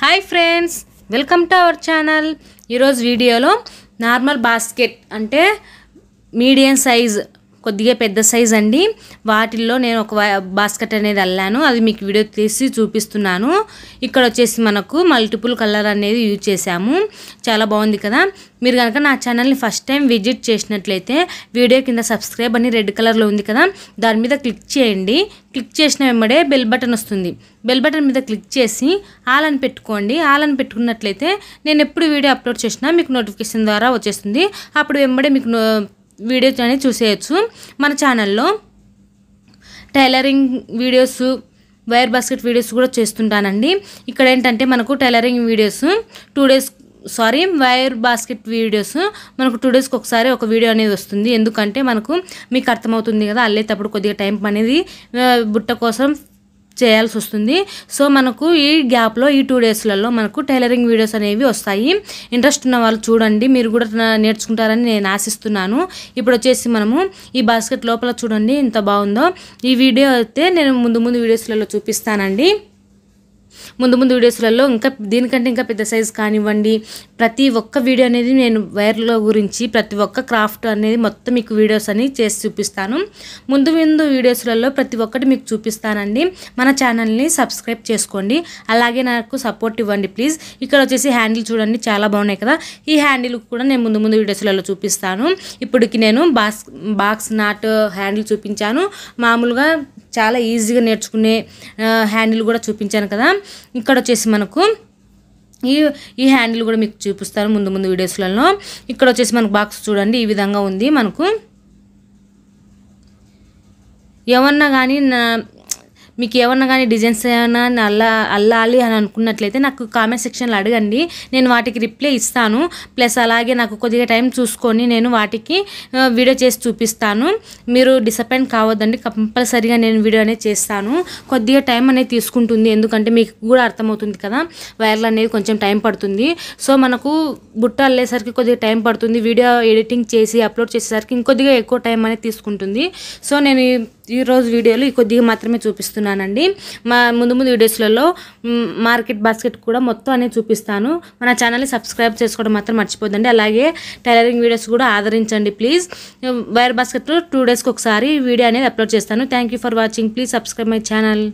hi friends welcome to our channel ఈరోజు వీడియోలో normal basket అంటే మీడియం సైజ్ కొద్దిగా పెద్ద సైజ్ అండి వాటిల్లో నేను ఒక బాస్కెట్ అనేది అల్లాను అది మీకు వీడియో తీసి చూపిస్తున్నాను ఇక్కడ వచ్చేసి మనకు మల్టిపుల్ కలర్ అనేది యూజ్ చేశాము చాలా బాగుంది కదా మీరు కనుక నా ఛానల్ని ఫస్ట్ టైం విజిట్ చేసినట్లయితే వీడియో కింద సబ్స్క్రైబ్ అని రెడ్ కలర్లో ఉంది కదా దాని మీద క్లిక్ చేయండి క్లిక్ చేసిన వెంబడే బెల్ బటన్ వస్తుంది బెల్ బటన్ మీద క్లిక్ చేసి ఆలని పెట్టుకోండి ఆలని పెట్టుకున్నట్లయితే నేను ఎప్పుడు వీడియో అప్లోడ్ చేసినా మీకు నోటిఫికేషన్ ద్వారా వచ్చేస్తుంది అప్పుడు వెంబడే మీకు వీడియోస్ అనేది చూసేయచ్చు మన ఛానల్లో tailoring videos wire basket videos కూడా చేస్తుంటానండి ఇక్కడ ఏంటంటే మనకు tailoring videos two days sorry wire basket videos మనకు టూ డేస్కి ఒకసారి ఒక వీడియో అనేది వస్తుంది ఎందుకంటే మనకు మీకు అర్థమవుతుంది కదా అల్లేటప్పుడు కొద్దిగా టైం అనేది బుట్ట కోసం చేయాల్సి వస్తుంది సో మనకు ఈ గ్యాప్లో ఈ టూ డేస్లలో మనకు టైలరింగ్ వీడియోస్ అనేవి వస్తాయి ఇంట్రెస్ట్ ఉన్న వాళ్ళు చూడండి మీరు కూడా నేర్చుకుంటారని నేను ఆశిస్తున్నాను ఇప్పుడు వచ్చేసి మనము ఈ బాస్కెట్ లోపల చూడండి ఎంత బాగుందో ఈ వీడియో అయితే నేను ముందు ముందు వీడియోస్లలో చూపిస్తానండి ముందు ముందు వీడియోస్లలో ఇంకా దీనికంటే ఇంకా పెద్ద సైజ్ కానివ్వండి ప్రతి ఒక్క వీడియో అనేది నేను వైర్లో గురించి ప్రతి ఒక్క క్రాఫ్ట్ అనేది మొత్తం మీకు వీడియోస్ అని చేసి చూపిస్తాను ముందు ముందు వీడియోస్లలో ప్రతి ఒక్కటి మీకు చూపిస్తానండి మన ఛానల్ని సబ్స్క్రైబ్ చేసుకోండి అలాగే నాకు సపోర్ట్ ఇవ్వండి ప్లీజ్ ఇక్కడ వచ్చేసి హ్యాండిల్ చూడండి చాలా బాగున్నాయి కదా ఈ హ్యాండిల్ కూడా నేను ముందు ముందు వీడియోస్లలో చూపిస్తాను ఇప్పటికి నేను బాక్స్ బాక్స్ నాట్ హ్యాండిల్ చూపించాను మామూలుగా చాలా ఈజీగా నేర్చుకునే హ్యాండిల్ కూడా చూపించాను కదా ఇక్కడ వచ్చేసి మనకు ఈ ఈ హ్యాండిల్ కూడా మీకు చూపిస్తాను ముందు ముందు వీడియోస్లలో ఇక్కడ వచ్చేసి మనకు బాక్స్ చూడండి ఈ విధంగా ఉంది మనకు ఏమన్నా కానీ మీకు ఏమన్నా కానీ డిజైన్స్ ఏమైనా అల్లా అల్లాలి అని అనుకున్నట్లయితే నాకు కామెంట్ సెక్షన్లో అడగండి నేను వాటికి రిప్లై ఇస్తాను ప్లస్ అలాగే నాకు కొద్దిగా టైం చూసుకొని నేను వాటికి వీడియో చేసి చూపిస్తాను మీరు డిసప్పాయింట్ కావద్దండి కంపల్సరీగా నేను వీడియో అనేది చేస్తాను కొద్దిగా టైం అనేది తీసుకుంటుంది ఎందుకంటే మీకు కూడా అర్థమవుతుంది కదా వైర్లు అనేది కొంచెం టైం పడుతుంది సో మనకు బుట్ట అల్లేసరికి కొద్దిగా టైం పడుతుంది వీడియో ఎడిటింగ్ చేసి అప్లోడ్ చేసేసరికి ఇంకొద్దిగా ఎక్కువ టైం అనేది తీసుకుంటుంది సో నేను ఈరోజు వీడియోలో కొద్దిగా మాత్రమే చూపిస్తున్నానండి మా ముందు ముందు వీడియోస్లలో మార్కెట్ బాస్కెట్ కూడా మొత్తం అనేది చూపిస్తాను మన ఛానల్ని సబ్స్క్రైబ్ చేసుకోవడం మాత్రం మర్చిపోద్దండి అలాగే టైలరింగ్ వీడియోస్ కూడా ఆదరించండి ప్లీజ్ వైర్ బాస్కెట్లో టూ డేస్కి ఒకసారి వీడియో అనేది అప్లోడ్ చేస్తాను thank for watching please subscribe my channel